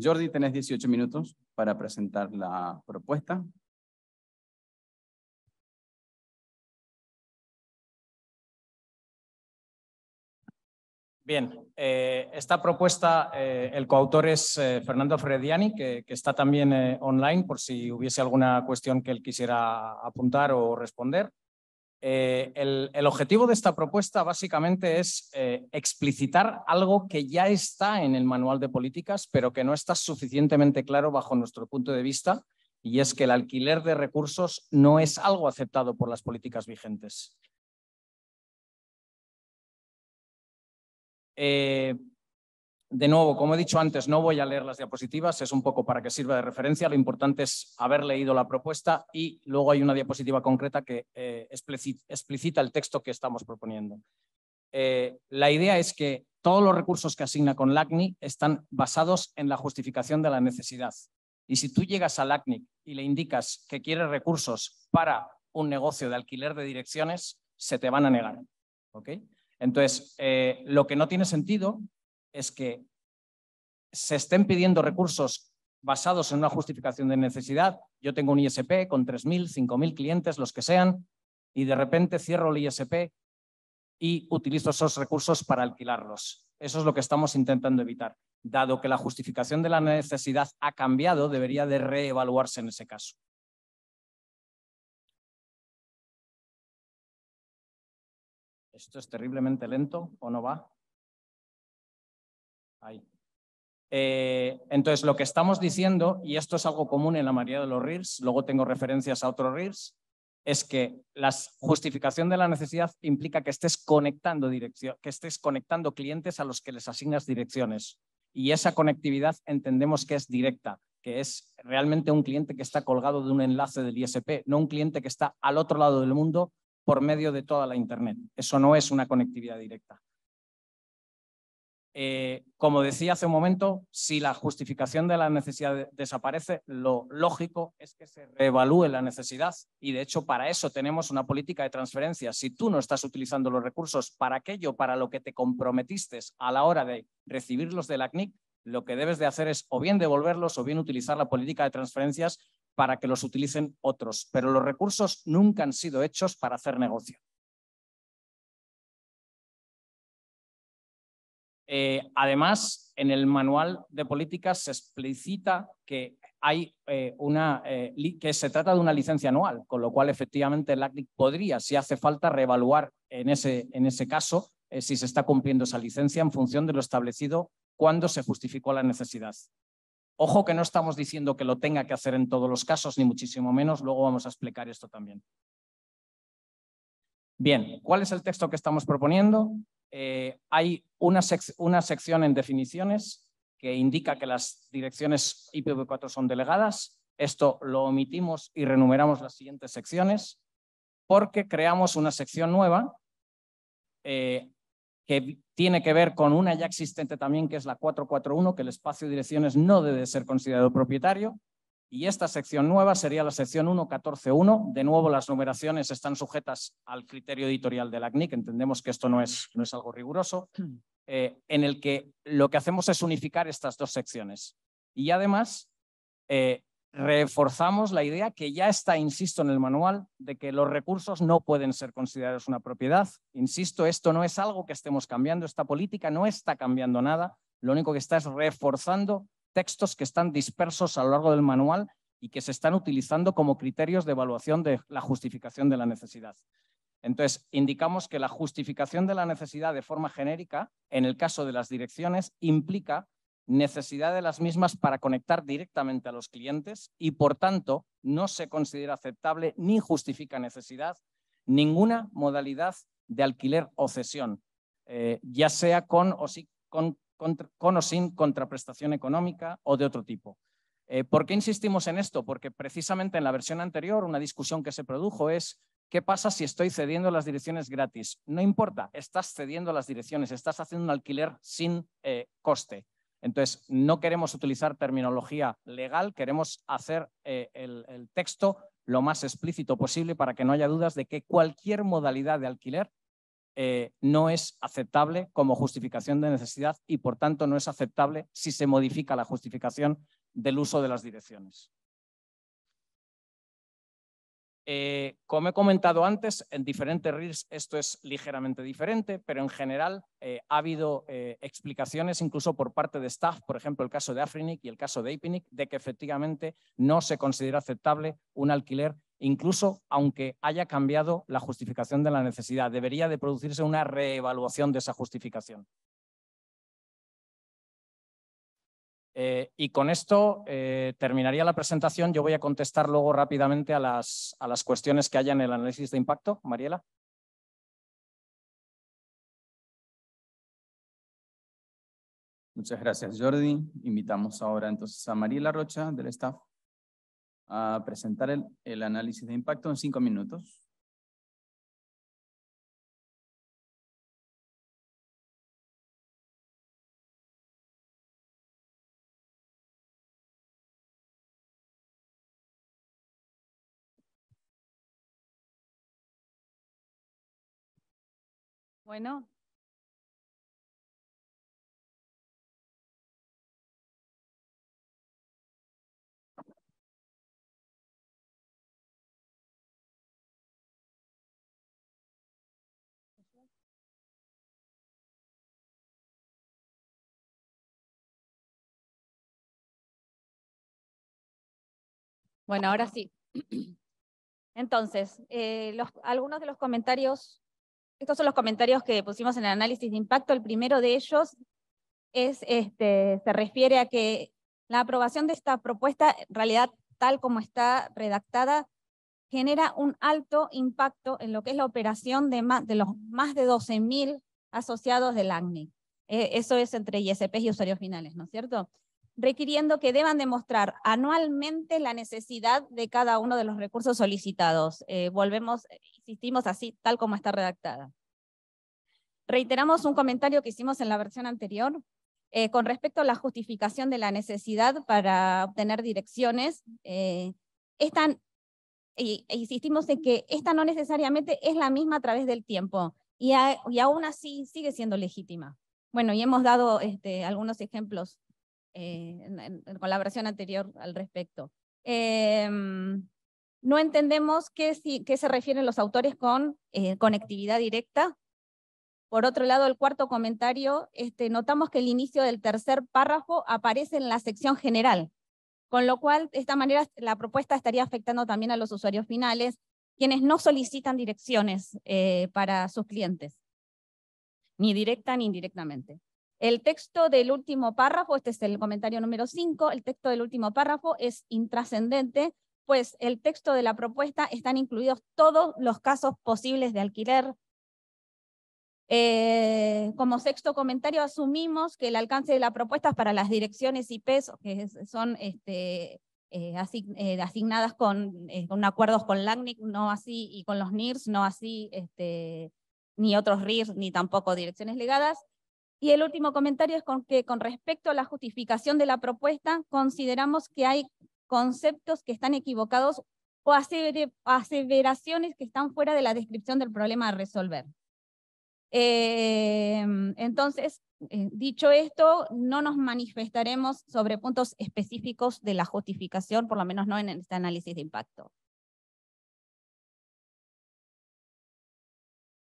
Jordi, tenés 18 minutos para presentar la propuesta. Bien, eh, esta propuesta, eh, el coautor es eh, Fernando Frediani, que está también online por si hubiese alguna cuestión que él quisiera apuntar o responder. Eh, el, objetivo de esta propuesta básicamente es eh, explicitar algo que ya está en el manual de políticas, pero que no está suficientemente claro bajo nuestro punto de vista, y es que el alquiler de recursos no es algo aceptado por las políticas vigentes. Eh, de nuevo, como he dicho antes, no voy a leer las diapositivas, es un poco para que sirva de referencia. Lo importante es haber leído la propuesta y luego hay una diapositiva concreta que eh, explicita el texto que estamos proponiendo. Eh, la idea es que todos los recursos que asigna con LACNI están basados en la justificación de la necesidad. Y si tú llegas a LACNI y le indicas que quieres recursos para un negocio de alquiler de direcciones, se te van a negar. Entonces, eh, lo que no tiene sentido es que se estén pidiendo recursos basados en una justificación de necesidad. Yo tengo un ISP con 3.000, 5.000 clientes, los que sean, y de repente cierro el ISP y utilizo esos recursos para alquilarlos. Eso es lo que estamos intentando evitar. Dado que la justificación de la necesidad ha cambiado, debería de reevaluarse en ese caso. ¿Esto es terriblemente lento o no va? Ahí. Eh, entonces, lo que estamos diciendo, y esto es algo común en la mayoría de los RIRS, luego tengo referencias a otros RIRS, es que la justificación de la necesidad implica que estés conectando dirección, que estés conectando clientes a los que les asignas direcciones. Y esa conectividad entendemos que es directa, que es realmente un cliente que está colgado de un enlace del ISP, no un cliente que está al otro lado del mundo por medio de toda la Internet. Eso no es una conectividad directa. Eh, como decía hace un momento, si la justificación de la necesidad desaparece, lo lógico es que se reevalúe la necesidad y de hecho para eso tenemos una política de transferencia. Si tú no estás utilizando los recursos para aquello, para lo que te comprometiste a la hora de recibirlos del ACNIC, lo que debes de hacer es o bien devolverlos o bien utilizar la política de transferencias para que los utilicen otros. Pero los recursos nunca han sido hechos para hacer negocio. Eh, además, en el manual de políticas se explicita que hay eh, una eh, que se trata de una licencia anual, con lo cual efectivamente el ACNIC podría, si hace falta, reevaluar en ese, caso si se está cumpliendo esa licencia en función de lo establecido cuando se justificó la necesidad. Ojo que no estamos diciendo que lo tenga que hacer en todos los casos, ni muchísimo menos, luego vamos a explicar esto también. Bien, ¿cuál es el texto que estamos proponiendo? Eh, hay una, sección en definiciones que indica que las direcciones IPv4 son delegadas. Esto lo omitimos y renumeramos las siguientes secciones porque creamos una sección nueva eh, que tiene que ver con una ya existente también, que es la 441, que el espacio de direcciones no debe ser considerado propietario. Y esta sección nueva sería la sección 1.14.1. De nuevo, las numeraciones están sujetas al criterio editorial de del ACNIC. Entendemos que esto no es, no es algo riguroso, eh, en el que lo que hacemos es unificar estas dos secciones. Y además, eh, reforzamos la idea que ya está, insisto, en el manual, de que los recursos no pueden ser considerados una propiedad. Insisto, esto no es algo que estemos cambiando, esta política no está cambiando nada, lo único que está es reforzando textos que están dispersos a lo largo del manual y que se están utilizando como criterios de evaluación de la justificación de la necesidad. Entonces, indicamos que la justificación de la necesidad de forma genérica, en el caso de las direcciones, implica necesidad de las mismas para conectar directamente a los clientes y, por tanto, no se considera aceptable ni justifica necesidad ninguna modalidad de alquiler o cesión, eh, ya sea con o sí, con con o sin contraprestación económica o de otro tipo. Eh, ¿Por qué insistimos en esto? Porque precisamente en la versión anterior una discusión que se produjo es ¿qué pasa si estoy cediendo las direcciones gratis? No importa, estás cediendo las direcciones, estás haciendo un alquiler sin eh, coste. Entonces, no queremos utilizar terminología legal, queremos hacer eh, el texto lo más explícito posible para que no haya dudas de que cualquier modalidad de alquiler eh, no es aceptable como justificación de necesidad y, por tanto, no es aceptable si se modifica la justificación del uso de las direcciones. Eh, como he comentado antes, en diferentes RIRs esto es ligeramente diferente, pero en general eh, ha habido explicaciones incluso por parte de staff, por ejemplo el caso de Afrinic y el caso de Apinic, de que efectivamente no se considera aceptable un alquiler incluso aunque haya cambiado la justificación de la necesidad. Debería de producirse una reevaluación de esa justificación. Eh, y con esto eh, terminaría la presentación. Yo voy a contestar luego rápidamente a las, a las cuestiones que haya en el análisis de impacto. Mariela. Muchas gracias, Jordi. Invitamos ahora entonces a Mariela Rocha del staff a presentar el, el análisis de impacto en cinco minutos. Bueno, Bueno, ahora sí. Entonces, eh, algunos de los comentarios, estos son los comentarios que pusimos en el análisis de impacto. El primero de ellos es, este, se refiere a que la aprobación de esta propuesta, en realidad tal como está redactada, genera un alto impacto en lo que es la operación de, más, de los más de 12.000 asociados del ACNI. E. Eh, eso es entre ISPs y usuarios finales, ¿no es cierto? requiriendo que deban demostrar anualmente la necesidad de cada uno de los recursos solicitados. Eh, volvemos, eh, insistimos así, tal como está redactada. Reiteramos un comentario que hicimos en la versión anterior eh, con respecto a la justificación de la necesidad para obtener direcciones. Eh, e insistimos en que esta no necesariamente es la misma a través del tiempo y, aún así sigue siendo legítima. Bueno, y hemos dado este, algunos ejemplos eh, en, con la versión anterior al respecto. Em, no entendemos qué, se refieren los autores con eh, conectividad directa. Por otro lado, el cuarto comentario, este, notamos que el inicio del tercer párrafo aparece en la sección general, con lo cual, de esta manera, la propuesta estaría afectando también a los usuarios finales, quienes no solicitan direcciones eh, para sus clientes, ni directa ni indirectamente. El texto del último párrafo, este es el comentario número 5, el texto del último párrafo es intrascendente, pues el texto de la propuesta están incluidos todos los casos posibles de alquiler. Eh, como sexto comentario, asumimos que el alcance de la propuesta es para las direcciones IP, que son este, eh, eh, asignadas con, acuerdos con LACNIC, no así, y con los NIRS, no así, este, ni otros RIRS, ni tampoco direcciones legadas y el último comentario es con que con respecto a la justificación de la propuesta, consideramos que hay conceptos que están equivocados o aseveraciones que están fuera de la descripción del problema a resolver. Eh, entonces, eh, dicho esto, no nos manifestaremos sobre puntos específicos de la justificación, por lo menos no en este análisis de impacto.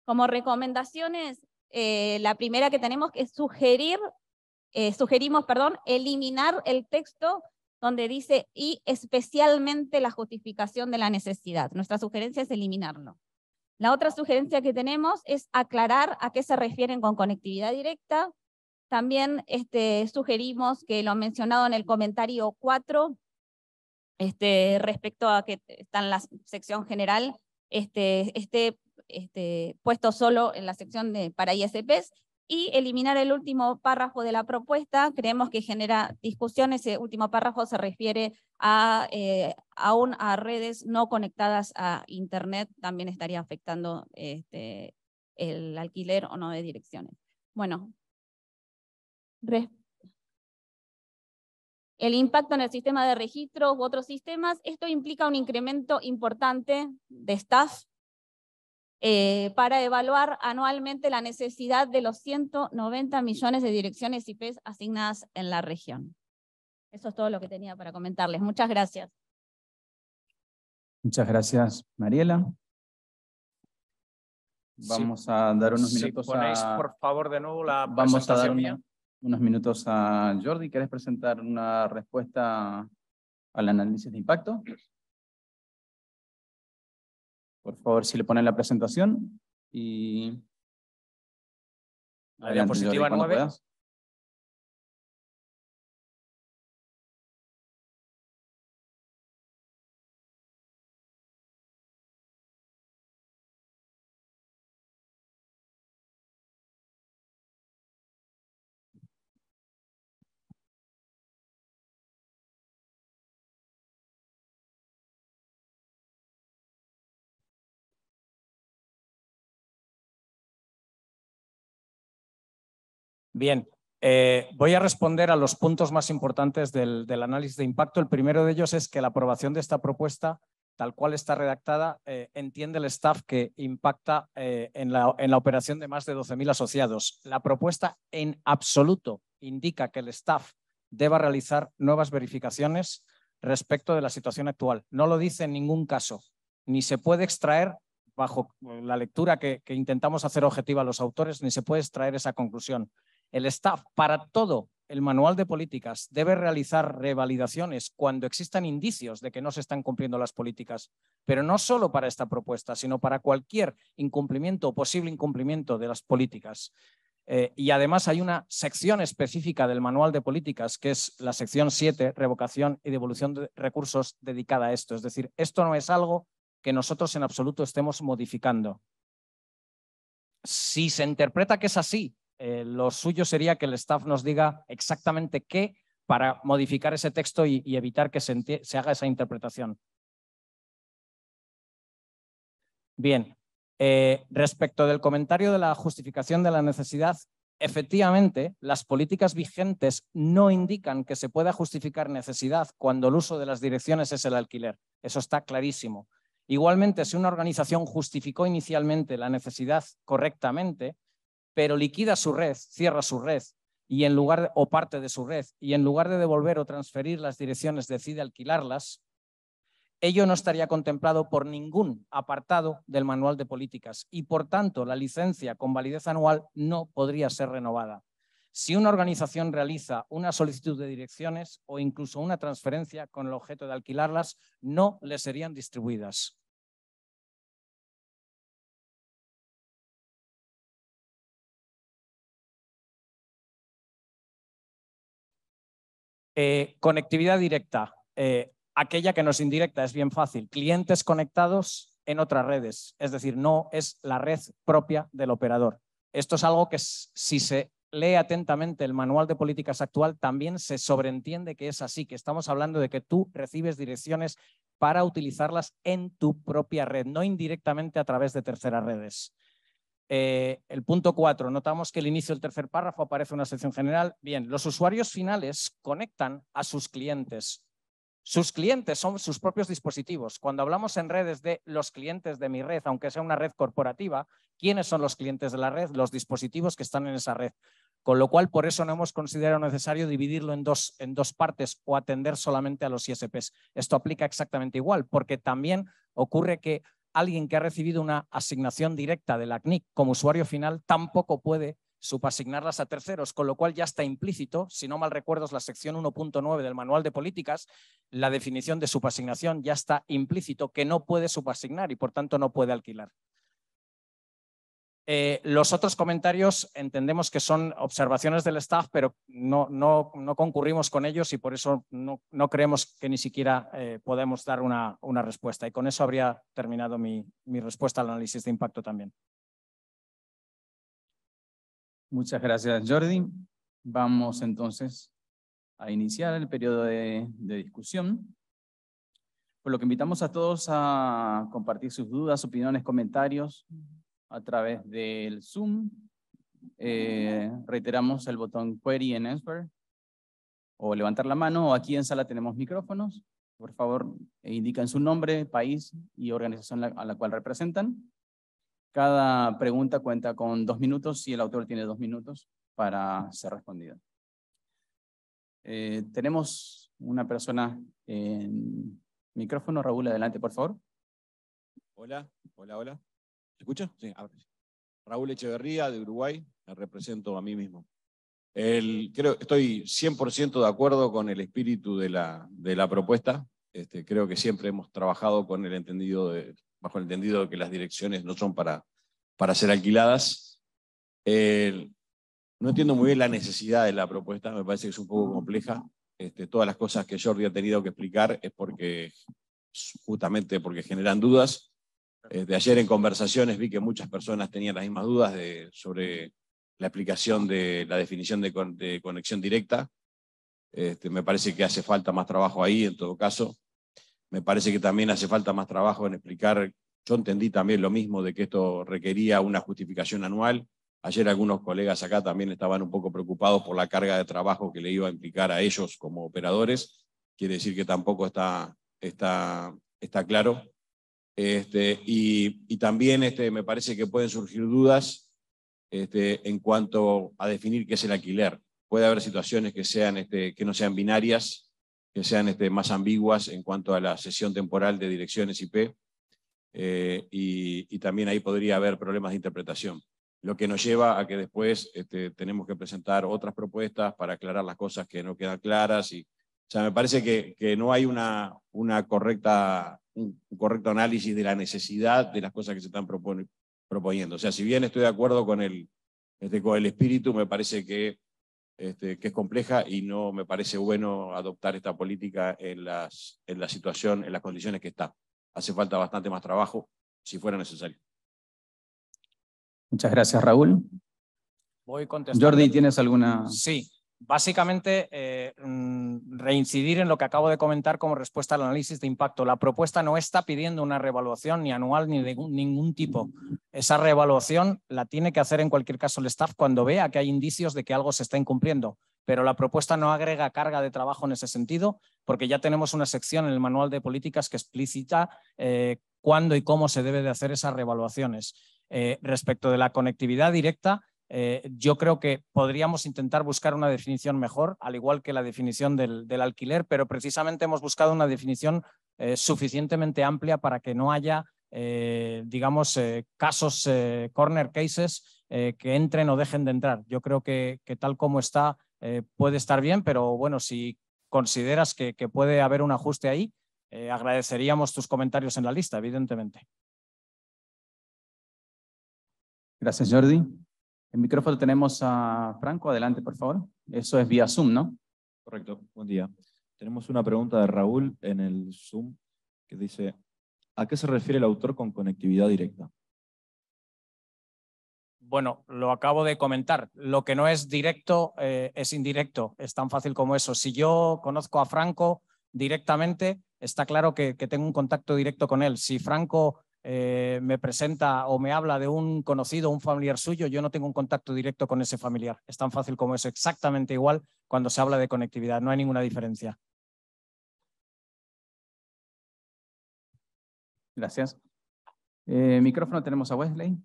Como recomendaciones, eh, la primera que tenemos es sugerir, eh, sugerimos, perdón, eliminar el texto donde dice y especialmente la justificación de la necesidad. Nuestra sugerencia es eliminarlo. La otra sugerencia que tenemos es aclarar a qué se refieren con conectividad directa. También este, sugerimos que lo mencionado en el comentario 4, este, respecto a que está en la sección general, este, esté este, puesto solo en la sección de, para ISPs y eliminar el último párrafo de la propuesta. Creemos que genera discusión. Ese último párrafo se refiere a, eh, aún a redes no conectadas a Internet. También estaría afectando este, el alquiler o no de direcciones. Bueno, el impacto en el sistema de registros u otros sistemas, esto implica un incremento importante de staff eh, para evaluar anualmente la necesidad de los 190 millones de direcciones IP asignadas en la región. Eso es todo lo que tenía para comentarles. Muchas gracias. Muchas gracias, Mariela. Vamos a dar unos minutos a... por favor, de Vamos a unos minutos a Jordi. ¿Quieres presentar una respuesta al análisis de impacto? Por favor, si le ponen la presentación y... La diapositiva 9. Bien, eh, voy a responder a los puntos más importantes del, análisis de impacto. El primero de ellos es que la aprobación de esta propuesta, tal cual está redactada, eh, entiende el staff que impacta eh, en, la, operación de más de 12.000 asociados. La propuesta en absoluto indica que el staff deba realizar nuevas verificaciones respecto de la situación actual. No lo dice en ningún caso, ni se puede extraer bajo la lectura que, que, intentamos hacer objetiva a los autores, ni se puede extraer esa conclusión. El staff para todo el manual de políticas debe realizar revalidaciones cuando existan indicios de que no se están cumpliendo las políticas, pero no solo para esta propuesta, sino para cualquier incumplimiento o posible incumplimiento de las políticas. Eh, y además hay una sección específica del manual de políticas, que es la sección 7, revocación y devolución de recursos dedicada a esto. Es decir, esto no es algo que nosotros en absoluto estemos modificando. Si se interpreta que es así eh, lo suyo sería que el staff nos diga exactamente qué para modificar ese texto y, evitar que se, haga esa interpretación. Bien, eh, respecto del comentario de la justificación de la necesidad, efectivamente, las políticas vigentes no indican que se pueda justificar necesidad cuando el uso de las direcciones es el alquiler. Eso está clarísimo. Igualmente, si una organización justificó inicialmente la necesidad correctamente, pero liquida su red, cierra su red y en lugar o parte de su red y en lugar de devolver o transferir las direcciones decide alquilarlas, ello no estaría contemplado por ningún apartado del manual de políticas y por tanto la licencia con validez anual no podría ser renovada. Si una organización realiza una solicitud de direcciones o incluso una transferencia con el objeto de alquilarlas, no le serían distribuidas. Eh, conectividad directa. Eh, aquella que no es indirecta es bien fácil. Clientes conectados en otras redes. Es decir, no es la red propia del operador. Esto es algo que si se lee atentamente el manual de políticas actual, también se sobreentiende que es así, que estamos hablando de que tú recibes direcciones para utilizarlas en tu propia red, no indirectamente a través de terceras redes. Eh, el punto 4, notamos que el inicio del tercer párrafo aparece una sección general. Bien, los usuarios finales conectan a sus clientes. Sus clientes son sus propios dispositivos. Cuando hablamos en redes de los clientes de mi red, aunque sea una red corporativa, ¿quiénes son los clientes de la red? Los dispositivos que están en esa red. Con lo cual, por eso no hemos considerado necesario dividirlo en dos, en dos partes o atender solamente a los ISPs. Esto aplica exactamente igual, porque también ocurre que alguien que ha recibido una asignación directa de la CNIC como usuario final tampoco puede subasignarlas a terceros, con lo cual ya está implícito, si no mal recuerdo la sección 1.9 del manual de políticas, la definición de subasignación ya está implícito que no puede subasignar y por tanto no puede alquilar. Eh, los otros comentarios entendemos que son observaciones del staff, pero no, concurrimos con ellos y por eso no, creemos que ni siquiera eh, podemos dar una, respuesta. Y con eso habría terminado mi, respuesta al análisis de impacto también. Muchas gracias, Jordi. Vamos entonces a iniciar el periodo de, de discusión. Por lo que invitamos a todos a compartir sus dudas, opiniones, comentarios a través del Zoom. Eh, reiteramos el botón Query en Answer o levantar la mano. O aquí en sala tenemos micrófonos. Por favor, eh, indican su nombre, país y organización a la cual representan. Cada pregunta cuenta con dos minutos y el autor tiene dos minutos para ser respondida. Eh, tenemos una persona en micrófono. Raúl, adelante, por favor. Hola, hola, hola escucha? Sí, Raúl Echeverría, de Uruguay, me represento a mí mismo. El, creo, estoy 100% de acuerdo con el espíritu de la, de la propuesta. Este, creo que siempre hemos trabajado con el entendido de, bajo el entendido de que las direcciones no son para, para ser alquiladas. no entiendo muy bien la necesidad de la propuesta, me parece que es un poco compleja. Este, todas las cosas que Jordi ha tenido que explicar es porque, justamente porque generan dudas. Eh, de ayer en conversaciones vi que muchas personas tenían las mismas dudas sobre la aplicación de la definición de, conexión directa. Este, me parece que hace falta más trabajo ahí, en todo caso. Me parece que también hace falta más trabajo en explicar. Yo entendí también lo mismo de que esto requería una justificación anual. Ayer algunos colegas acá también estaban un poco preocupados por la carga de trabajo que le iba a implicar a ellos como operadores. Quiere decir que tampoco está claro. Este, y, también este, me parece que pueden surgir dudas este, en cuanto a definir qué es el alquiler. Puede haber situaciones que, sean, que no sean binarias, que sean más ambiguas en cuanto a la sesión temporal de direcciones IP, eh, y, también ahí podría haber problemas de interpretación, lo que nos lleva a que después este, tenemos que presentar otras propuestas para aclarar las cosas que no quedan claras. Y, o sea, me parece que, no hay una correcta un correcto análisis de la necesidad de las cosas que se están proponiendo. O sea, si bien estoy de acuerdo con el, este, con el espíritu, me parece que, este, que es compleja y no me parece bueno adoptar esta política en, las, en la situación, en las condiciones que está. Hace falta bastante más trabajo, si fuera necesario. Muchas gracias, Raúl. Jordi, ¿tienes alguna? Sí, básicamente eh, mm, reincidir en lo que acabo de comentar como respuesta al análisis de impacto. La propuesta no está pidiendo una revaluación ni anual ni de ningún tipo. Esa revaluación la tiene que hacer en cualquier caso el staff cuando vea que hay indicios de que algo se está incumpliendo. Pero la propuesta no agrega carga de trabajo en ese sentido, porque ya tenemos una sección en el manual de políticas que explícita eh, cuándo y cómo se debe de hacer esas revaluaciones. Eh, respecto de la conectividad directa, eh, yo creo que podríamos intentar buscar una definición mejor, al igual que la definición del, alquiler, pero precisamente hemos buscado una definición eh, suficientemente amplia para que no haya, eh, digamos, casos, corner cases, que entren o dejen de entrar. Yo creo que, tal como está puede estar bien, pero bueno, si consideras que puede haber un ajuste ahí, agradeceríamos tus comentarios en la lista, evidentemente. Gracias, Jordi. En micrófono tenemos a Franco, adelante por favor. Eso es vía Zoom, ¿no? Correcto, buen día. Tenemos una pregunta de Raúl en el Zoom que dice, ¿a qué se refiere el autor con conectividad directa? Bueno, lo acabo de comentar. Lo que no es directo eh, es indirecto. Es tan fácil como eso. Si yo conozco a Franco directamente, está claro que tengo un contacto directo con él. Si Franco eh, me presenta o me habla de un conocido, un familiar suyo, yo no tengo un contacto directo con ese familiar. Es tan fácil como eso, exactamente igual cuando se habla de conectividad, no hay ninguna diferencia. Gracias. Eh, micrófono tenemos a Wesley.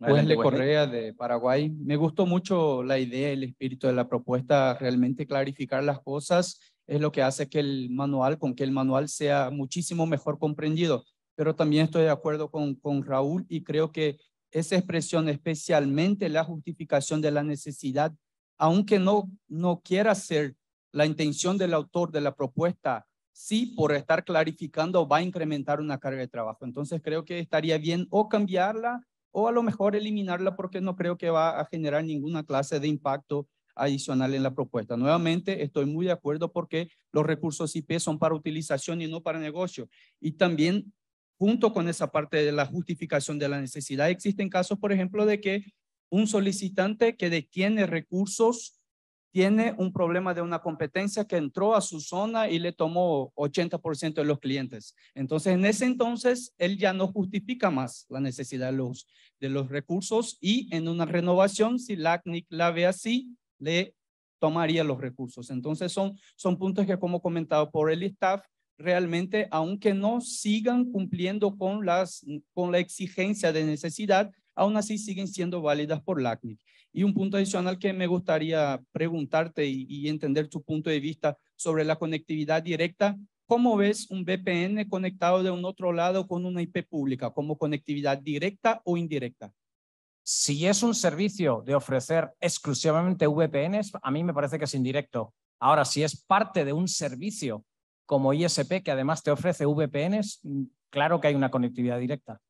Wesley Correa de Paraguay. Me gustó mucho la idea, el espíritu de la propuesta, realmente clarificar las cosas es lo que hace que el manual, con que el manual sea muchísimo mejor comprendido pero también estoy de acuerdo con, con Raúl y creo que esa expresión, especialmente la justificación de la necesidad, aunque no, no quiera ser la intención del autor de la propuesta, sí por estar clarificando va a incrementar una carga de trabajo. Entonces creo que estaría bien o cambiarla o a lo mejor eliminarla porque no creo que va a generar ninguna clase de impacto adicional en la propuesta. Nuevamente, estoy muy de acuerdo porque los recursos IP son para utilización y no para negocio. Y también junto con esa parte de la justificación de la necesidad, existen casos, por ejemplo, de que un solicitante que detiene recursos tiene un problema de una competencia que entró a su zona y le tomó 80% de los clientes. Entonces, en ese entonces, él ya no justifica más la necesidad de los, recursos y en una renovación, si la la ve así, le tomaría los recursos. Entonces, son, son puntos que, como comentado por el staff, realmente, aunque no sigan cumpliendo con, las, con la exigencia de necesidad, aún así siguen siendo válidas por LACNIC. Y un punto adicional que me gustaría preguntarte y, y entender tu punto de vista sobre la conectividad directa, ¿cómo ves un VPN conectado de un otro lado con una IP pública como conectividad directa o indirecta? Si es un servicio de ofrecer exclusivamente VPNs, a mí me parece que es indirecto. Ahora, si es parte de un servicio como ISP, que además te ofrece VPNs, mm, claro que hay una conectividad directa.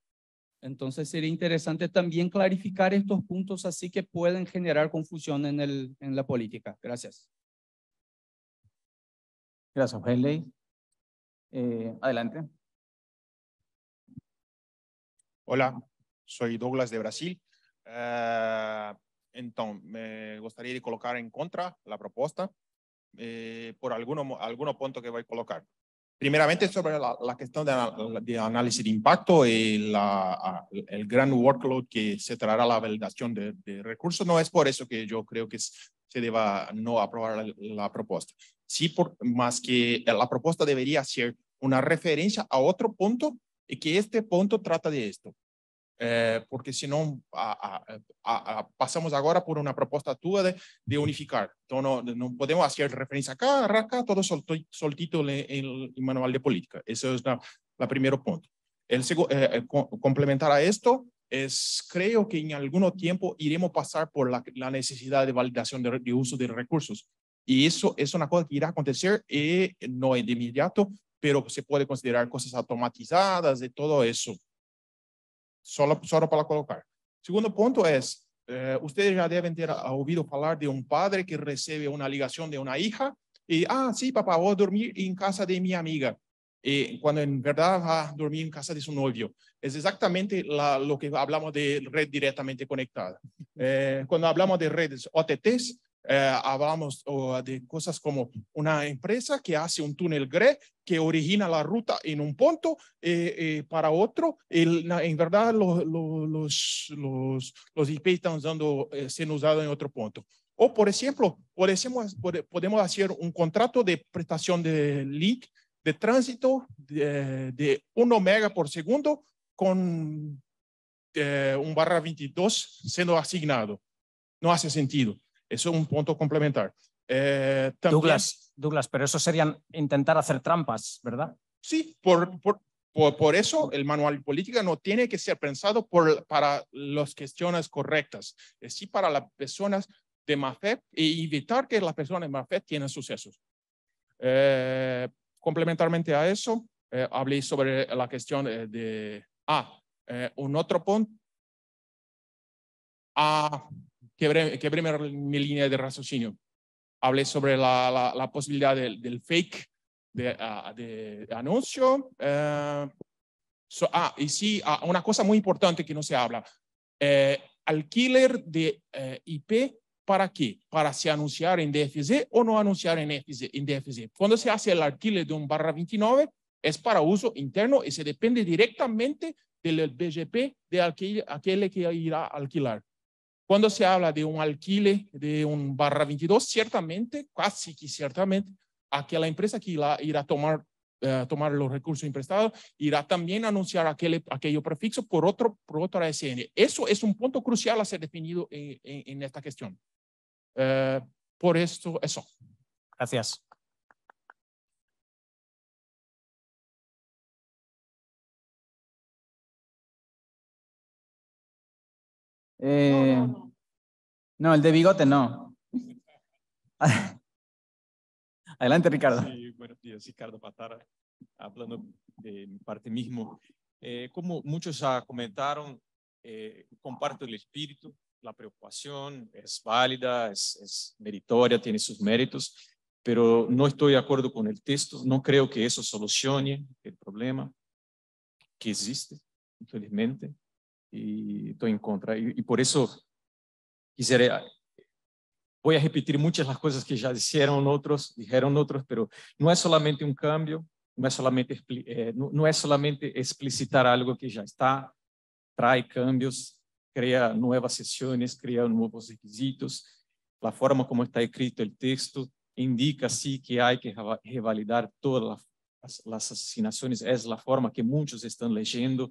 Entonces sería interesante también clarificar estos puntos así que pueden generar confusión en, el, en la política. Gracias. Gracias, Henley. Eh, adelante. Hola, soy Douglas de Brasil. Eh, entonces, me gustaría colocar en contra la propuesta eh, por algunos, punto puntos que voy a colocar. Primeramente sobre la, cuestión de, de, análisis de impacto y la, el gran workload que se traerá la validación de, recursos, no es por eso que yo creo que se deba no aprobar la, propuesta. Sí, por, más que la propuesta debería ser una referencia a otro punto y que este punto trata de esto. Eh, porque si no, pasamos ahora por una propuesta tuya de, unificar. Entonces, no, no, podemos hacer referencia acá, acá, todo soltito en el, manual de política. eso es la, primer primero punto. El segundo, eh, eh, complementar a esto, es creo que en algún tiempo iremos a pasar por la, necesidad de validación de, uso de recursos. Y eso es una cosa que irá a acontecer, y no de inmediato, pero se puede considerar cosas automatizadas de todo eso solo para colocar. Segundo punto es, eh, ustedes ya deben haber oído hablar de un padre que recibe una ligación de una hija y ah, sí, papá, voy a dormir en casa de mi amiga. y cuando en verdad va a dormir en casa de su novio. Es exactamente la, lo que hablamos de red directamente conectada. Eh, cuando hablamos de redes OTTs, eh, hablamos de cosas como una empresa que hace un túnel GRE que origina la ruta en un punto eh, eh, para otro. en verdad, los, los, los, IP están usando siendo usados en otro punto. O, por ejemplo, podemos, podemos hacer un contrato de prestación de link de tránsito de, de 1 mega por segundo con un barra 22 siendo asignado. No hace sentido. Eso es un punto complementar. Eh, Douglas, Douglas, pero eso serían intentar hacer trampas, ¿verdad? Sí, por, por, eso el manual de política no tiene que ser pensado para las cuestiones correctas, es sí para las personas de más fe y evitar que las personas de más fe tengan sucesos. Eh, complementarmente a eso, eh, hablé sobre la cuestión de... Ah, un otro punto. Ah, quebré, mi línea de raciocinio. Hablé sobre la, la, posibilidad del, fake de, ah, de anuncio. Eh, ah, y sí, ah, una cosa muy importante que no se habla. Eh, alquiler de eh, IP para qué? Para se anunciar en DFZ o no anunciar en DFZ, en Cuando se hace el alquiler de un barra 29, es para uso interno y se depende directamente del BGP de aquel, aquel que irá a alquilar. Cuando se habla de un alquiler de un barra 22, ciertamente, casi que ciertamente, aquella empresa que irá a tomar, eh, tomar los recursos emprestados irá también a anunciar aquel, aquello prefixo por, otro, por otra SN. Eso es un punto crucial a ser definido en, esta cuestión. Eh, por esto, eso. Gracias. Eh, no, el de bigote no. Adelante, Ricardo. Sí, buenos días, Ricardo Patara, hablando de mi parte mismo. Eh, como muchos ya ah, comentaron, eh, comparto el espíritu, la preocupación es válida, es, es meritoria, tiene sus méritos, pero no estoy de acuerdo con el texto, no creo que eso solucione el problema que existe, infelizmente. e estou em contra. E, e, por isso, quisere, voy a repetir muitas das coisas que já disseram outros, dijeron outros, mas não é somente um cambio, não é somente eh, não é somente explicitar algo que já está, trai cambios, cria novas sessões, cria novos requisitos. A forma como está escrito o texto indica sim que há que revalidar todas as assassinações. É a forma que muitos estão lendo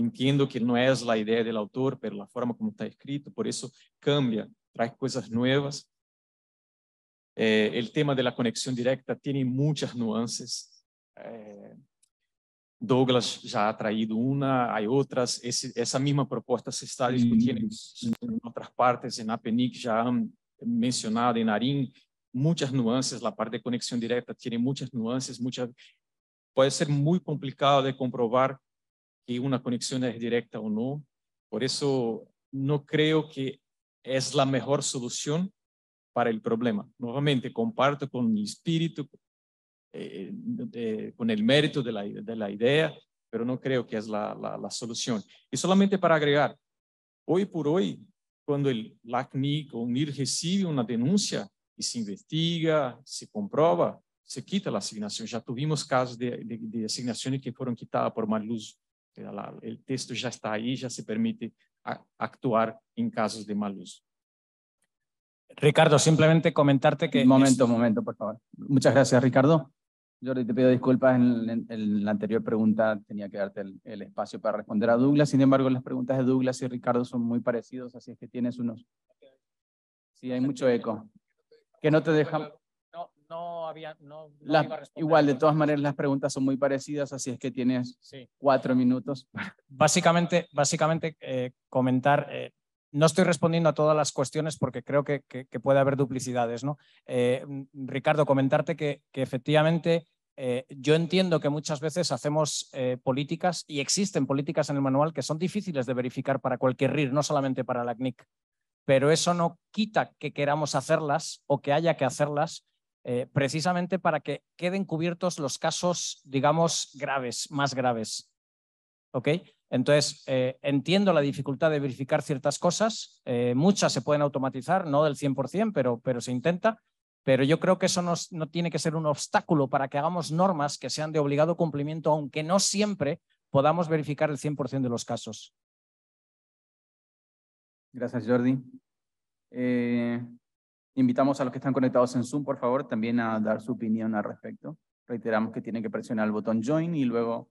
entendo que não é a ideia do autor, pela forma como está escrito, por isso cambia, traz coisas novas. Eh, tema da conexão direta tem muitas nuances. Eh, Douglas já ha traído uma, há outras. Esse, essa mesma proposta se está discutindo em outras partes, em APNIC já han mencionado, em Narim, muitas nuances. A parte de conexão direta tem muitas nuances, Muitas. pode ser muito complicado de comprovar que una conexión es directa o no. Por eso no creo que es la mejor solución para el problema. Nuevamente, comparto con mi espíritu, eh, eh, con el mérito de la, de la, idea, pero no creo que es la, la, solución. Y solamente para agregar, hoy por hoy, cuando el LACNIC o NIR recibe una denuncia y se investiga, se comprueba, se quita la asignación. Ya tuvimos casos de, de, de asignaciones que fueron quitadas por mal uso el texto ya está ahí, ya se permite actuar en casos de mal uso. Ricardo, simplemente comentarte que... Un momento, un momento, por favor. Muchas gracias, Ricardo. Jordi, te pido disculpas, en, la anterior pregunta tenía que darte el, espacio para responder a Douglas, sin embargo las preguntas de Douglas y Ricardo son muy parecidos, así es que tienes unos... Sí, hay mucho eco. Que no te dejamos no había, no, Igual, de todas maneras, las preguntas son muy parecidas, así es que tienes cuatro minutos. Básicamente, básicamente eh, comentar, eh, no estoy respondiendo a todas las cuestiones porque creo que, puede haber duplicidades. ¿no? Eh, mm, Ricardo, comentarte que, efectivamente yo entiendo que muchas veces hacemos políticas y existen políticas en el manual que son difíciles de verificar para cualquier RIR, no solamente para la CNIC, pero eso no quita que queramos hacerlas o que haya que hacerlas eh, precisamente para que queden cubiertos los casos, digamos, graves, más graves. ¿Ok? Entonces, eh, entiendo la dificultad de verificar ciertas cosas. Eh, muchas se pueden automatizar, no del 100%, pero, pero se intenta. Pero yo creo que eso no tiene que ser un obstáculo para que hagamos normas que sean de obligado cumplimiento, aunque no siempre podamos verificar el 100% de los casos. Gracias, Jordi. Invitamos a los que están conectados en Zoom, por favor, también a dar su opinión al respecto. Reiteramos que tienen que presionar el botón Join y luego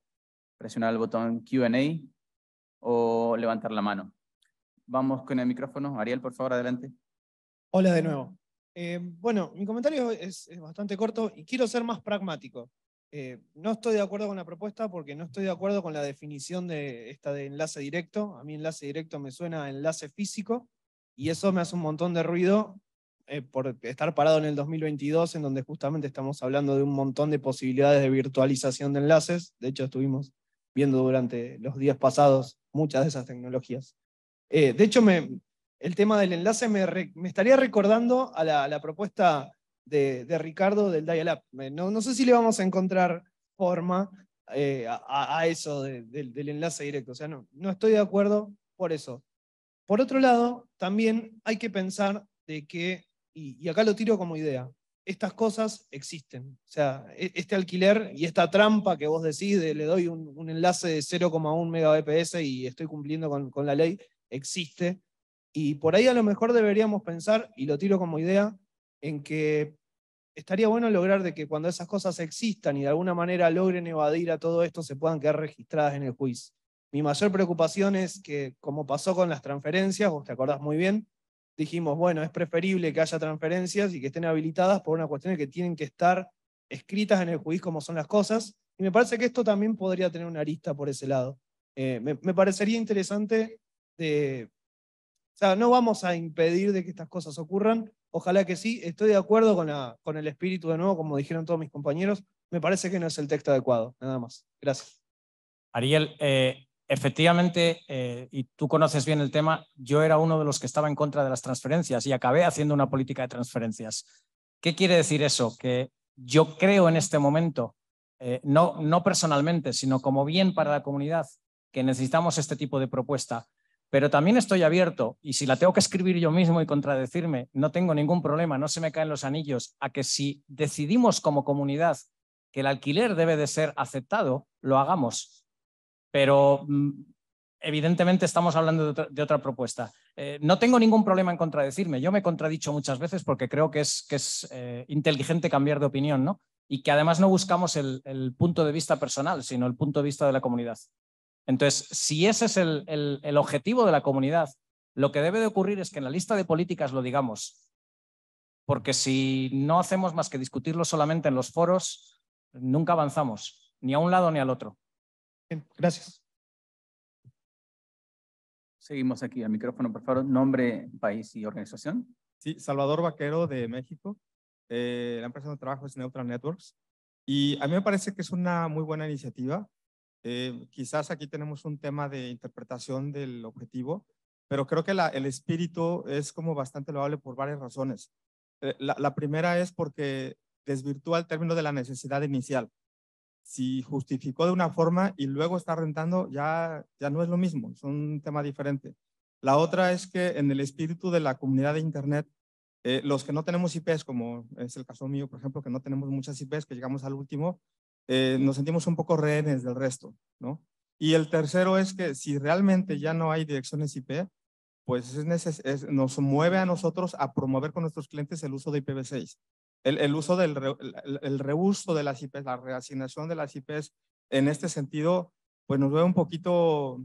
presionar el botón Q&A o levantar la mano. Vamos con el micrófono. Ariel, por favor, adelante. Hola de nuevo. Eh, bueno, mi comentario es, bastante corto y quiero ser más pragmático. Eh, no estoy de acuerdo con la propuesta porque no estoy de acuerdo con la definición de esta de enlace directo. A mí enlace directo me suena a enlace físico y eso me hace un montón de ruido eh, por estar parado en el 2022, en donde justamente estamos hablando de un montón de posibilidades de virtualización de enlaces. De hecho, estuvimos viendo durante los días pasados muchas de esas tecnologías. Eh, de hecho, el tema del enlace me, estaría recordando a la, propuesta de, Ricardo del dial eh, No, no, sé si le vamos a encontrar forma a, eso del enlace directo. O sea, no, no estoy de acuerdo por eso. Por otro lado, también hay que pensar de que y, acá lo tiro como idea, estas cosas existen. O sea, e, este alquiler y esta trampa que vos decís, de, le doy un, enlace de 0,1 Mbps y estoy cumpliendo con, la ley, existe. Y por ahí a lo mejor deberíamos pensar, y lo tiro como idea, en que estaría bueno lograr de que cuando esas cosas existan y de alguna manera logren evadir a todo esto, se puedan quedar registradas en el juicio. Mi mayor preocupación es que, como pasó con las transferencias, vos te acordás muy bien, dijimos, bueno, es preferible que haya transferencias y que estén habilitadas por una cuestión que tienen que estar escritas en el juicio como son las cosas. Y me parece que esto también podría tener una arista por ese lado. Eh, me, parecería interesante de... O sea, no vamos a impedir de que estas cosas ocurran. Ojalá que sí. Estoy de acuerdo con, la, con el espíritu de nuevo, como dijeron todos mis compañeros. Me parece que no es el texto adecuado, nada más. Gracias. Ariel, eh, efectivamente, eh, y tú conoces bien el tema, yo era uno de los que estaba en contra de las transferencias y acabé haciendo una política de transferencias. ¿Qué quiere decir eso? Que yo creo en este momento, eh, no, no personalmente, sino como bien para la comunidad, que necesitamos este tipo de propuesta. Pero también estoy abierto y si la tengo que escribir yo mismo y contradecirme, no tengo ningún problema, no se me caen los anillos, a que si decidimos como comunidad que el alquiler debe de ser aceptado, lo hagamos pero mm, evidentemente estamos hablando de otra, propuesta. Eh, no tengo ningún problema en contradecirme. Yo me he contradicho muchas veces porque creo que es, eh, inteligente cambiar de opinión, ¿no? Y que además no buscamos el, punto de vista personal, sino el punto de vista de la comunidad. Entonces, si ese es el objetivo de la comunidad, lo que debe de ocurrir es que en la lista de políticas lo digamos. Porque si no hacemos más que discutirlo solamente en los foros, nunca avanzamos, ni a un lado ni al otro gracias. Seguimos aquí al micrófono, por favor. Nombre, país y organización. Sí, Salvador Vaquero de México. Eh, la empresa donde trabajo es Neutral Networks. Y a mí me parece que es una muy buena iniciativa. Eh, quizás aquí tenemos un tema de interpretación del objetivo, pero creo que el espíritu es como bastante loable por varias razones. Eh, la, la primera es porque desvirtúa el término de la necesidad inicial si justificó de una forma y luego está rentando, ya, ya no es lo mismo, es un tema diferente. La otra es que en el espíritu de la comunidad de Internet, eh, los que no tenemos IPs, como es el caso mío, por ejemplo, que no tenemos muchas IPs, que llegamos al último, eh, nos sentimos un poco rehenes del resto, ¿no? Y el tercero es que si realmente ya no hay direcciones IP, pues es, nos mueve a nosotros a promover con nuestros clientes el uso de IPv6 el, uso del el, de las IPs, la reasignación de las IPs, en este sentido, pues nos ve un poquito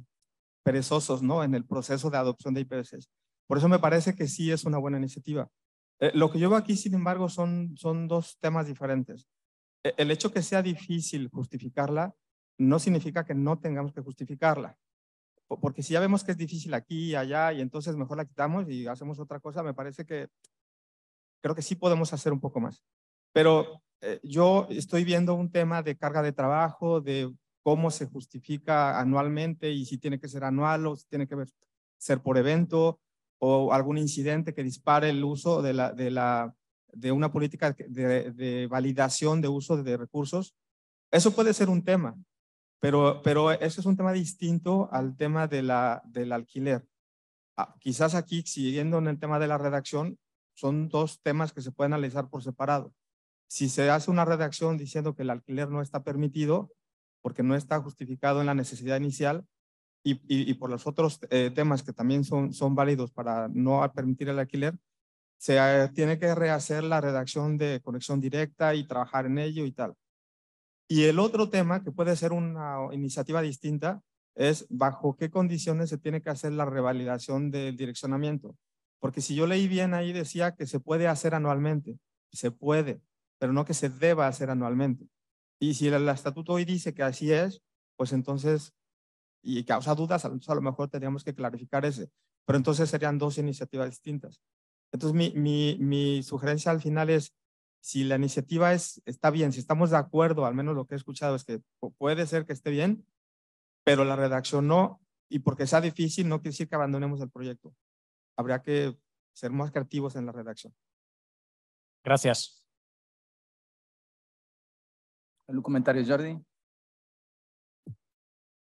perezosos ¿no? en el proceso de adopción de IPs. Por eso me parece que sí es una buena iniciativa. Eh, lo que yo veo aquí, sin embargo, son, son dos temas diferentes. E, el hecho que sea difícil justificarla no significa que no tengamos que justificarla. Porque si ya vemos que es difícil aquí y allá, y entonces mejor la quitamos y hacemos otra cosa, me parece que Creo que sí podemos hacer un poco más. Pero eh, yo estoy viendo un tema de carga de trabajo, de cómo se justifica anualmente y si tiene que ser anual o si tiene que ser por evento o algún incidente que dispare el uso de, la, de, la, de una política de, validación de uso de recursos. Eso puede ser un tema, pero, pero eso es un tema distinto al tema de la, del alquiler. Ah, quizás aquí, siguiendo en el tema de la redacción, son dos temas que se pueden analizar por separado. Si se hace una redacción diciendo que el alquiler no está permitido porque no está justificado en la necesidad inicial y, por los otros eh, temas que también son, son válidos para no permitir el alquiler, se eh, tiene que rehacer la redacción de conexión directa y trabajar en ello y tal. Y el otro tema, que puede ser una iniciativa distinta, es bajo qué condiciones se tiene que hacer la revalidación del direccionamiento. Porque si yo leí bien ahí decía que se puede hacer anualmente, se puede, pero no que se deba hacer anualmente. Y si el, estatuto hoy dice que así es, pues entonces, y causa dudas, a lo mejor tendríamos que clarificar ese. Pero entonces serían dos iniciativas distintas. Entonces mi, mi, mi sugerencia al final es, si la iniciativa es, está bien, si estamos de acuerdo, al menos lo que he escuchado es que puede ser que esté bien, pero la redacción no, y porque sea difícil no quiere decir que abandonemos el proyecto habrá que ser más creativos en la redacción. Gracias. ¿Algún comentario, Jordi?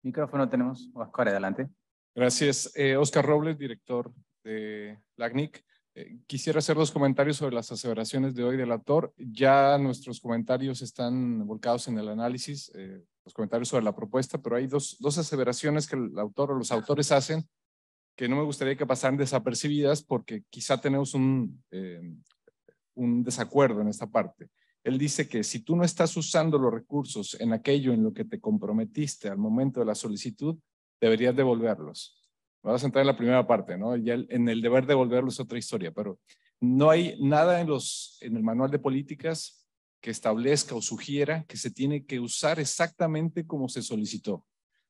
Micrófono tenemos. Oscar, adelante. Gracias. Eh, Oscar Robles, director de LACNIC. Eh, quisiera hacer dos comentarios sobre las aseveraciones de hoy del autor. Ya nuestros comentarios están volcados en el análisis, eh, los comentarios sobre la propuesta, pero hay dos, dos aseveraciones que el autor o los autores hacen que no me gustaría que pasaran desapercibidas porque quizá tenemos un, eh, un desacuerdo en esta parte. Él dice que si tú no estás usando los recursos en aquello en lo que te comprometiste al momento de la solicitud, deberías devolverlos. Vamos a entrar en la primera parte, ¿no? Ya en el deber devolverlos es otra historia, pero no hay nada en, los, en el manual de políticas que establezca o sugiera que se tiene que usar exactamente como se solicitó.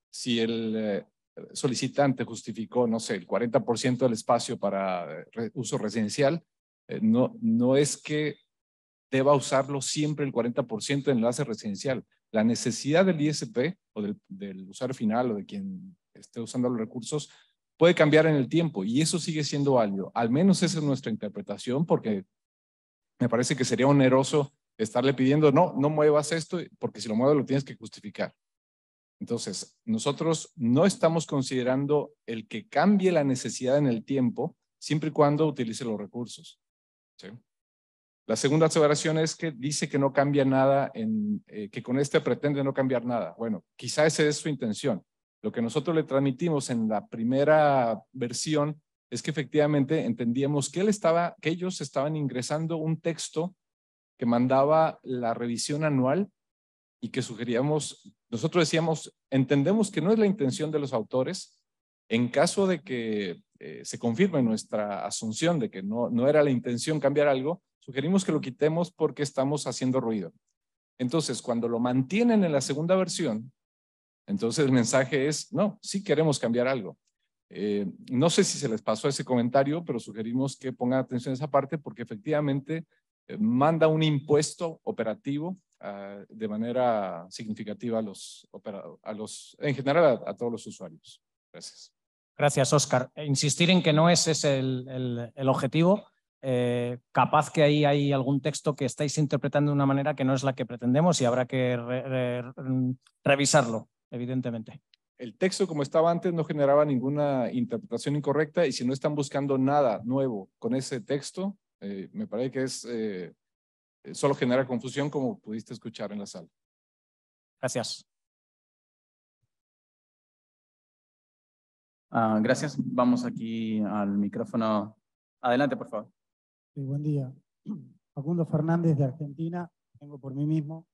Si el, eh, solicitante justificó, no sé, el 40% del espacio para eh, uso residencial, eh, no, no es que deba usarlo siempre el 40% de enlace residencial. La necesidad del ISP o del, usuario final o de quien esté usando los recursos puede cambiar en el tiempo y eso sigue siendo válido. Al menos esa es nuestra interpretación porque me parece que sería oneroso estarle pidiendo, no, no muevas esto porque si lo mueves lo tienes que justificar. Entonces, nosotros no estamos considerando el que cambie la necesidad en el tiempo, siempre y cuando utilice los recursos. La segunda aseveración es que dice que no cambia nada, en, eh, que con este pretende no cambiar nada. Bueno, quizá esa es su intención. Lo que nosotros le transmitimos en la primera versión es que efectivamente entendíamos que, él estaba, que ellos estaban ingresando un texto que mandaba la revisión anual y que sugeríamos nosotros decíamos, entendemos que no es la intención de los autores, en caso de que eh, se confirme nuestra asunción de que no, no era la intención cambiar algo, sugerimos que lo quitemos porque estamos haciendo ruido. Entonces, cuando lo mantienen en la segunda versión, entonces el mensaje es, no, sí queremos cambiar algo. Eh, no sé si se les pasó ese comentario, pero sugerimos que pongan atención a esa parte porque efectivamente eh, manda un impuesto operativo Ah, de manera significativa a los, a los en general a, todos los usuarios. Gracias. Gracias, Oscar. E insistir en que no ese es el, el, el objetivo. Eh, capaz que ahí hay algún texto que estáis interpretando de una manera que no es la que pretendemos y habrá que mm, revisarlo, evidentemente. El texto, como estaba antes, no generaba ninguna interpretación incorrecta y si no están buscando nada nuevo con ese texto, eh, me parece que es eh, eh, solo genera confusión como pudiste escuchar en la sala. Gracias. Ah, gracias. Vamos aquí al micrófono. Adelante, por favor. buen día. Facundo Fernández de Argentina. Vengo por mí mismo.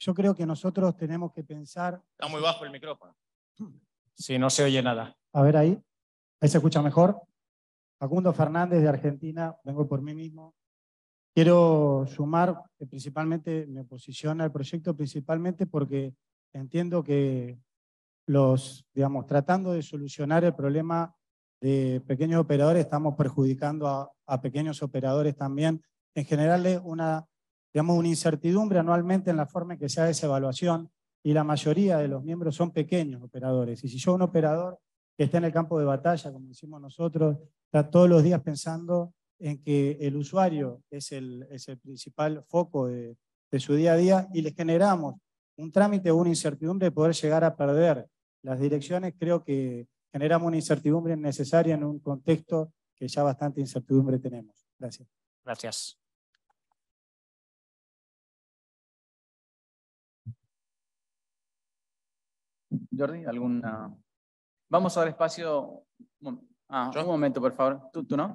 Yo creo que nosotros tenemos que pensar. Está muy bajo el micrófono. si no se oye nada. A ver ahí. Ahí se escucha mejor. Facundo Fernández de Argentina. Vengo por mí mismo. Quiero sumar que principalmente me posiciona al proyecto principalmente porque entiendo que los, digamos, tratando de solucionar el problema de pequeños operadores, estamos perjudicando a, pequeños operadores también en es una, digamos, una incertidumbre anualmente en la forma en que se hace esa evaluación y la mayoría de los miembros son pequeños operadores. Y si yo un operador que está en el campo de batalla, como decimos nosotros, está todos los días pensando en que el usuario es el, es el principal foco de, su día a día y le generamos un trámite o una incertidumbre de poder llegar a perder las direcciones, creo que generamos una incertidumbre necesaria en un contexto que ya bastante incertidumbre tenemos. Gracias. Gracias. Jordi, ¿alguna...? Vamos a dar espacio... Ah, un momento, por favor. ¿Tú, tú no?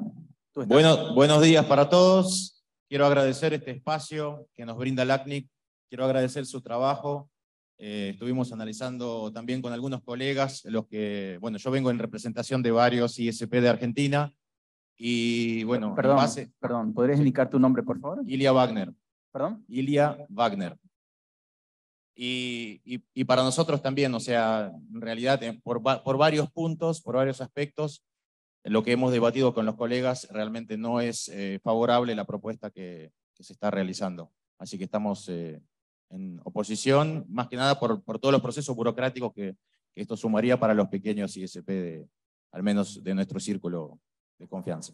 Bueno, buenos días para todos. Quiero agradecer este espacio que nos brinda LACNIC. Quiero agradecer su trabajo. Eh, estuvimos analizando también con algunos colegas, los que, bueno, yo vengo en representación de varios ISP de Argentina. Y bueno, perdón, ¿podrías indicar tu nombre, por favor? Ilia Wagner. ¿Perdón? Ilia Wagner. Y, y, y para nosotros también, o sea, en realidad, eh, por, por varios puntos, por varios aspectos, lo que hemos debatido con los colegas realmente no es eh, favorable la propuesta que, se está realizando. Así que estamos eh, en oposición, más que nada por, por todos los procesos burocráticos que, que, esto sumaría para los pequeños ISP, de, al menos de nuestro círculo de confianza.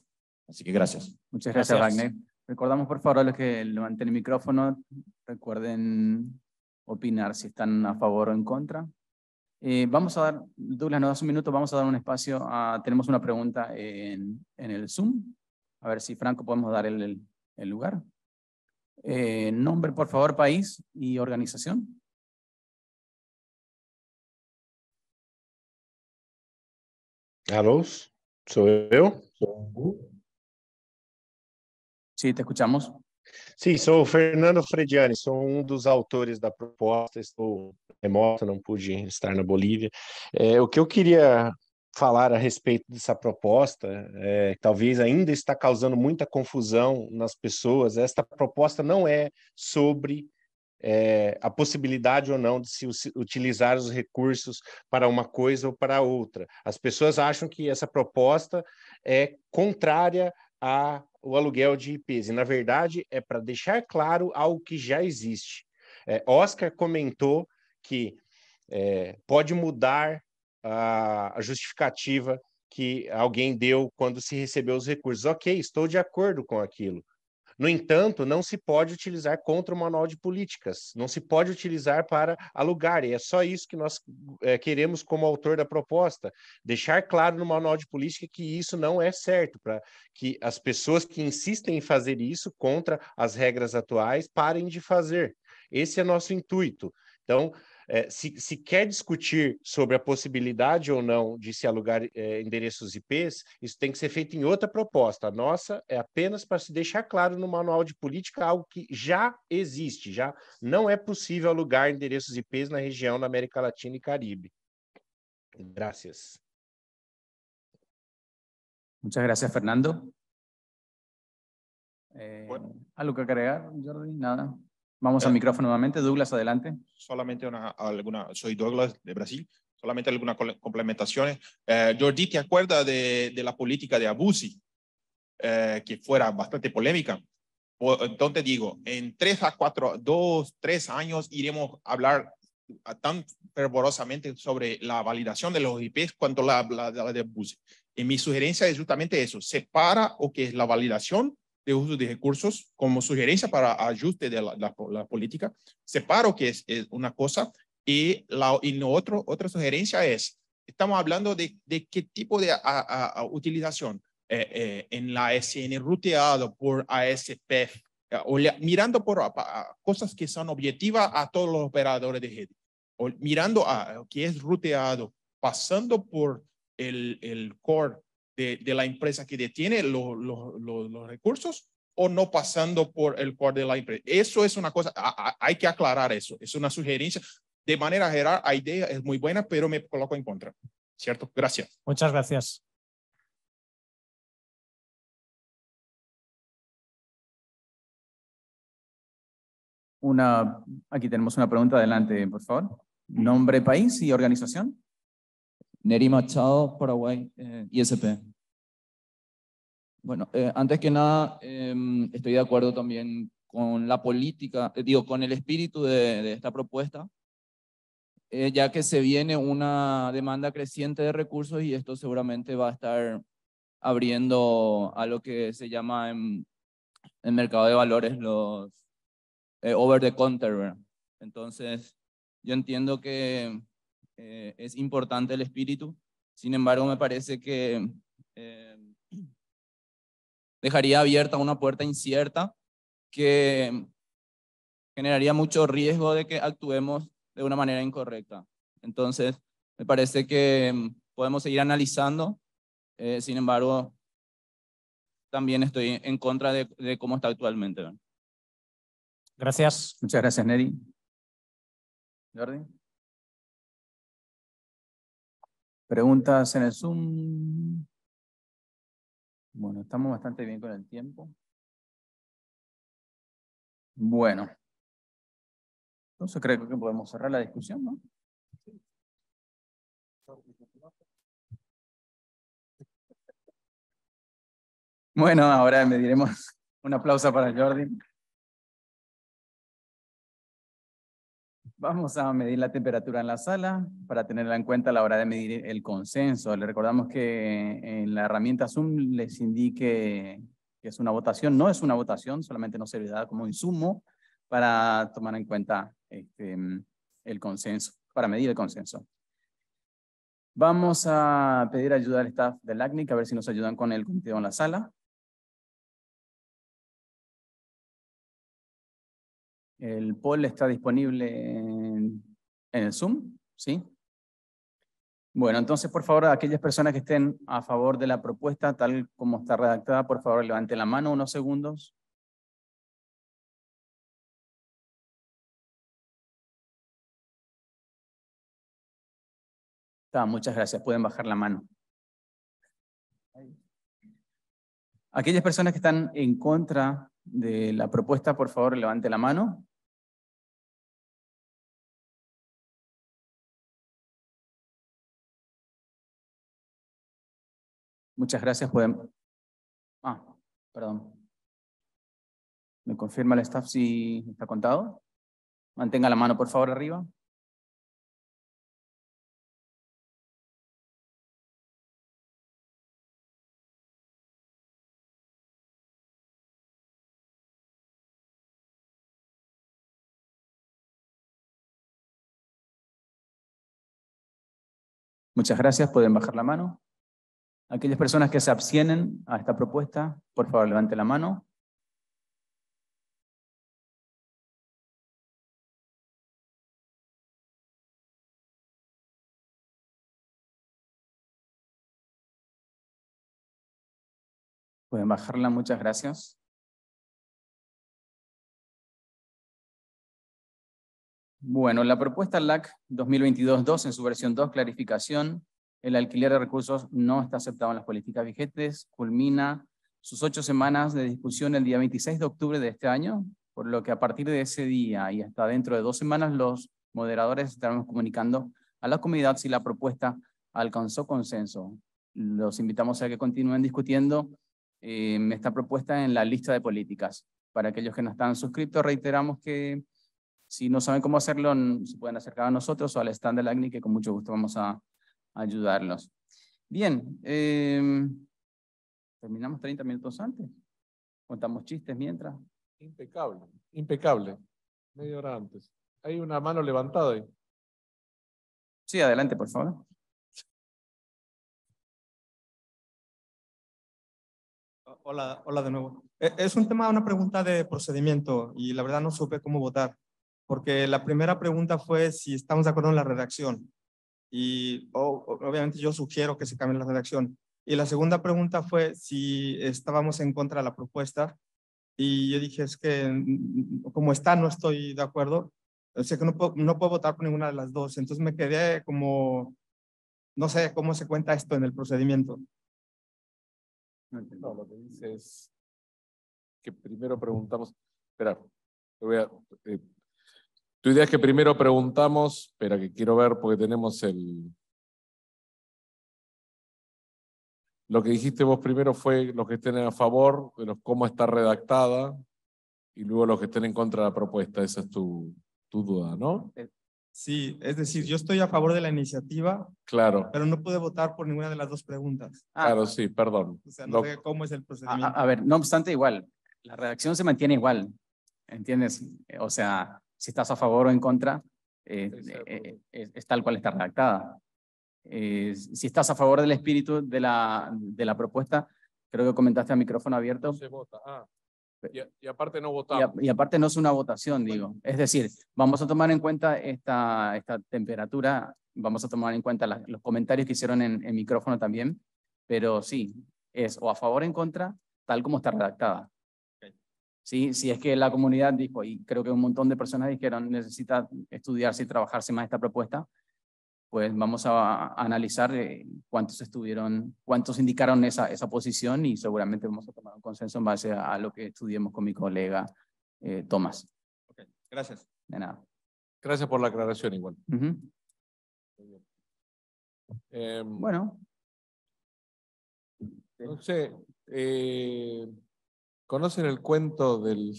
Así que gracias. Muchas gracias, gracias. Recordamos, por favor, a los que levanten el micrófono, recuerden opinar si están a favor o en contra. Eh, vamos a dar, Douglas, nos das un minuto, vamos a dar un espacio. A, tenemos una pregunta en, el Zoom. A ver si Franco podemos dar el, lugar. Eh, nombre, por favor, país y organización. Aló, soy yo. Sí, te escuchamos. Sí, soy Fernando Frediani, soy uno de los autores la propuesta, estoy... remota, não pude estar na Bolívia. É, o que eu queria falar a respeito dessa proposta, é, talvez ainda está causando muita confusão nas pessoas. Esta proposta não é sobre é, a possibilidade ou não de se utilizar os recursos para uma coisa ou para outra. As pessoas acham que essa proposta é contrária ao aluguel de IPs, e na verdade é para deixar claro algo que já existe. É, Oscar comentou que é, pode mudar a, justificativa que alguém deu quando se recebeu os recursos. Ok, estou de acordo com aquilo. No entanto, não se pode utilizar contra o manual de políticas, não se pode utilizar para alugar, e é só isso que nós é, queremos como autor da proposta, deixar claro no manual de política que isso não é certo, para que as pessoas que insistem em fazer isso contra as regras atuais parem de fazer. Esse é nosso intuito. Então, é, se, se, quer discutir sobre a possibilidade ou não de se alugar é, endereços IPs, isso tem que ser feito em outra proposta. A nossa é apenas para se deixar claro no manual de política algo que já existe, já não é possível alugar endereços IPs na região da América Latina e Caribe. Graças. Muchas gracias, Fernando. Eh, ¿Algo que agregar, Jordi? Nada. Vamos al eh, micrófono nuevamente. Douglas, adelante. Solamente una, alguna, soy Douglas de Brasil, solamente algunas complementaciones. Eh, Jordi, ¿te acuerdas de, de la política de Abusi, eh, que fuera bastante polémica? Entonces digo, en tres a cuatro, dos, tres años iremos a hablar tan fervorosamente sobre la validación de los IPs cuanto la, la, de Abusi. Y mi sugerencia es justamente eso, separa o que es la validación de uso de recursos como sugerencia para ajuste de la, política. Separo que es, una cosa y la y otro, otra sugerencia es, estamos hablando de, de qué tipo de utilización eh, eh, en la SN ruteado por ASP eh, mirando por cosas que son objetivas a todos los operadores de red, o mirando a que es ruteado, pasando por el, el core de, la empresa que detiene los recursos o no pasando por el core de la empresa. Eso es una cosa, hay que aclarar eso. Es una sugerencia. De manera general, la idea es muy buena, pero me coloco en contra. ¿Cierto? Gracias. Muchas gracias. Una, aquí tenemos una pregunta adelante, por favor. Nombre, país y organización. Neri Machado, Paraguay, eh, ISP. Bueno, eh, antes que nada, em, estoy de acuerdo también con la política, eh, digo, con el espíritu de, esta propuesta, ya que se viene una demanda creciente de recursos y esto seguramente va a estar abriendo a lo que se llama en el mercado de valores los over the counter. Entonces, yo entiendo que eh, es importante el espíritu, sin embargo me parece que eh, dejaría abierta una puerta incierta que generaría mucho riesgo de que actuemos de una manera incorrecta. Entonces, me parece que mm, podemos seguir analizando, eh, sin embargo, también estoy en contra de, cómo está actualmente. Gracias. Muchas gracias, Neri. Jordi. Preguntas en el Zoom. Bueno, estamos bastante bien con el tiempo. Bueno. Entonces creo que podemos cerrar la discusión, ¿no? Bueno, ahora me diremos un aplauso para Jordi. Vamos a medir la temperatura en la sala para tenerla en cuenta a la hora de medir el consenso. Le recordamos que en eh, la herramienta Zoom les indique que es una votación. No es una votación, solamente nos servirá como insumo para tomar en cuenta este, el consenso, para medir el consenso. Vamos a pedir ayuda al staff del ACNIC a ver si nos ayudan con el contenido en la sala. El poll está disponible en el Zoom, ¿sí? Bueno, entonces, por favor, aquellas personas que estén a favor de la propuesta, tal como está redactada, por favor, levanten la mano unos segundos. Está, muchas gracias. Pueden bajar la mano. Aquellas personas que están en contra de la propuesta, por favor, levante la mano. Muchas gracias. pueden… Ah, perdón. ¿Me confirma el staff si está contado? Mantenga la mano, por favor, arriba. Muchas gracias. Pueden bajar la mano. Aquellas personas que se abstienen a esta propuesta, por favor levante la mano. Pueden bajarla, muchas gracias. Bueno, la propuesta LAC 2022-2 en su versión 2, clarificación, el alquiler de recursos no está aceptado en las políticas vigentes. Culmina sus ocho semanas de discusión el día 26 de octubre de este año, por lo que a partir de ese día y hasta dentro de dos semanas los moderadores estaremos comunicando a la comunidad si la propuesta alcanzó consenso. Los invitamos a que continúen discutiendo em, esta propuesta en la lista de políticas. Para aquellos que no están suscritos, reiteramos que si no saben cómo hacerlo, se pueden acercar a nosotros o al stand la ACNI, que con mucho gusto vamos a ayudarlos. Bien, eh, terminamos 30 minutos antes. Contamos chistes mientras. Impecable, impecable. Media hora antes. Hay una mano levantada ahí. Sí, adelante, por favor. Hola, hola de nuevo. Eh, es un tema, una pregunta de procedimiento y la verdad no supe cómo votar, porque la primera pregunta fue si estamos de acuerdo en la redacción y oh, obviamente yo sugiero que se cambie la redacción. Y la segunda pregunta fue si estábamos en contra de la propuesta y yo dije es que mm, mm, como está no estoy de acuerdo, o sea que no puedo, no puedo votar por ninguna de las dos, entonces me quedé como, no sé cómo se cuenta esto en el procedimiento. No, lo que dices es que primero preguntamos, espera, voy a, eh, tu idea es que primero preguntamos, pero que quiero ver porque tenemos el... Lo que dijiste vos primero fue los que estén a favor de los, cómo está redactada y luego los que estén en contra de la propuesta. Esa es tu, tu duda, ¿no? Sí, es decir, yo estoy a favor de la iniciativa. Claro. Pero no pude votar por ninguna de las dos preguntas. Ah. claro, sí, perdón. O sea, no cómo es el procedimiento. a, ver, no obstante, igual, la redacción se mantiene igual, ¿entiendes? O sea, si estás a favor o en contra, eh, eh, eh, es, tal cual está redactada. si estás a favor del espíritu de la, de la propuesta, creo que comentaste a micrófono abierto. Ah. Y, aparte no votamos. Y, aparte no es una votación, digo. Es decir, vamos a tomar en cuenta esta, esta temperatura, vamos a tomar en cuenta los comentarios que hicieron en, en, micrófono también, pero sí, es o a favor o en contra, tal como está redactada. ¿sí? Si es que la comunidad dijo, y creo que un montón de personas dijeron, necesita estudiarse y trabajarse más esta propuesta, pues vamos a, analizar eh, cuántos estuvieron, cuántos indicaron esa, esa posición y seguramente vamos a tomar un consenso en base a, lo que estudiemos con mi colega eh, Tomás. Okay. Gracias. De nada. Gracias por la aclaración igual. Muy bien. Em, bueno. No sé. Eh, ¿Conocen el cuento del.?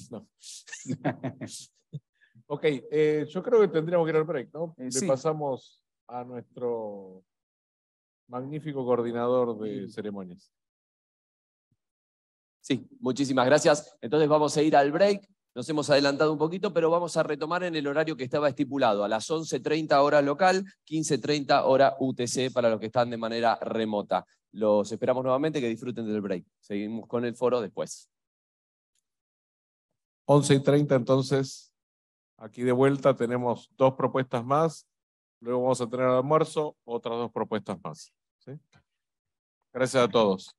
ok, eh, yo creo que tendríamos que ir al break, ¿no? Eh, Le pasamos a nuestro magnífico coordinador de ceremonias. Sí, muchísimas gracias. Entonces vamos a ir al break. Nos hemos adelantado un poquito, pero vamos a retomar en el horario que estaba estipulado, a las 11.30 hora local, 15.30 hora UTC para los que están de manera remota. Los esperamos nuevamente, que disfruten del break. Seguimos con el foro después. 11 y treinta, entonces, aquí de vuelta tenemos dos propuestas más. Luego vamos a tener almuerzo otras dos propuestas más. Gracias a todos.